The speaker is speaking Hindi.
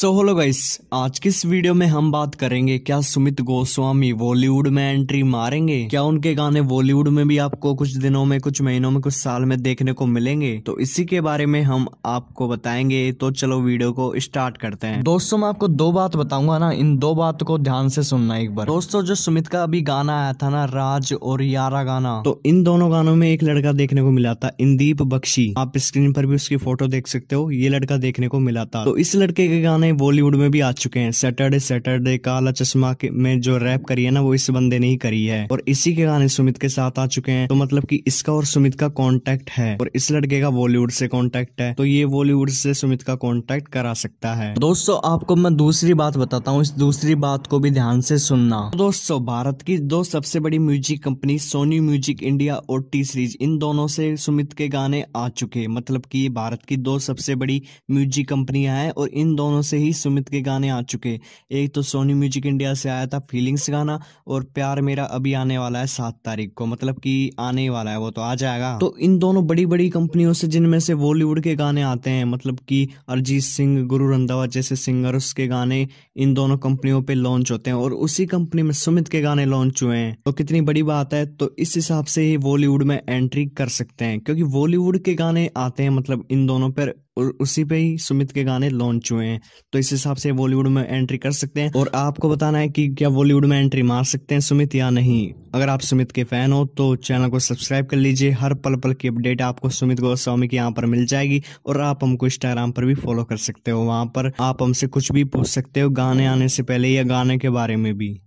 सो हेलो गाइस आज के इस वीडियो में हम बात करेंगे क्या सुमित गोस्वामी बॉलीवुड में एंट्री मारेंगे क्या उनके गाने बॉलीवुड में भी आपको कुछ दिनों में कुछ महीनों में कुछ साल में देखने को मिलेंगे तो इसी के बारे में हम आपको बताएंगे तो चलो वीडियो को स्टार्ट करते हैं दोस्तों मैं आपको दो बात बताऊंगा ना इन दो बात को ध्यान से सुनना एक बार दोस्तों जो सुमित का अभी गाना आया था ना राज और यारा गाना तो इन दोनों गानों में एक लड़का देखने को मिला था इंदीप बख्शी आप स्क्रीन पर भी उसकी फोटो देख सकते हो ये लड़का देखने को मिला था तो इस लड़के के गाने गाने बॉलीवुड में भी आ चुके हैं सैटरडे सैटरडे काला चश्मा के में जो रैप करी है ना वो इस बंदे ने ही करी है और इसी के गाने सुमित के साथ आ चुके हैं तो मतलब कि इसका और सुमित का कांटेक्ट है और इस लड़के का बॉलीवुड से कॉन्टेक्ट है तो ये बॉलीवुड से सुमित का कॉन्टेक्ट करा सकता है दोस्तों आपको मैं दूसरी बात बताता हूँ इस दूसरी बात को भी ध्यान से सुनना दोस्तों भारत की दो सबसे बड़ी music company Sony Music India और टी सीरीज इन दोनों से सुमित के गाने आ चुके मतलब की भारत की दो सबसे बड़ी म्यूजिक कंपनियां हैं और इन दोनों से ही सुमित के गाने आ चुके एक तो सोनी म्यूजिक इंडिया से आया था फीलिंग्स गाना और प्यार मेरा अभी आने वाला है सात तारीख को मतलब कि आने वाला है वो तो आ जाएगा तो इन दोनों बड़ी बड़ी कंपनियों से जिनमें से बॉलीवुड के गाने आते हैं मतलब कि अरिजीत सिंह गुरु रंधावा जैसे सिंगर्स के गाने इन दोनों कंपनियों पे लॉन्च होते हैं और उसी कंपनी में सुमित के गाने लॉन्च हुए हैं तो कितनी बड़ी बात है तो इस हिसाब से ही बॉलीवुड में एंट्री कर सकते हैं क्योंकि बॉलीवुड के गाने आते हैं मतलब इन दोनों पर और उसी पे ही सुमित के गाने लॉन्च हुए हैं तो इस हिसाब से बॉलीवुड में एंट्री कर सकते हैं और आपको बताना है कि क्या बॉलीवुड में एंट्री मार सकते हैं सुमित या नहीं अगर आप सुमित के फैन हो तो चैनल को सब्सक्राइब कर लीजिए हर पल पल की अपडेट आपको सुमित गोस्वामी के यहाँ पर मिल जाएगी और आप हमको इंस्टाग्राम पर भी फॉलो कर सकते हो वहाँ पर आप हमसे कुछ भी पूछ सकते हो गाने आने से पहले या गाने के बारे में भी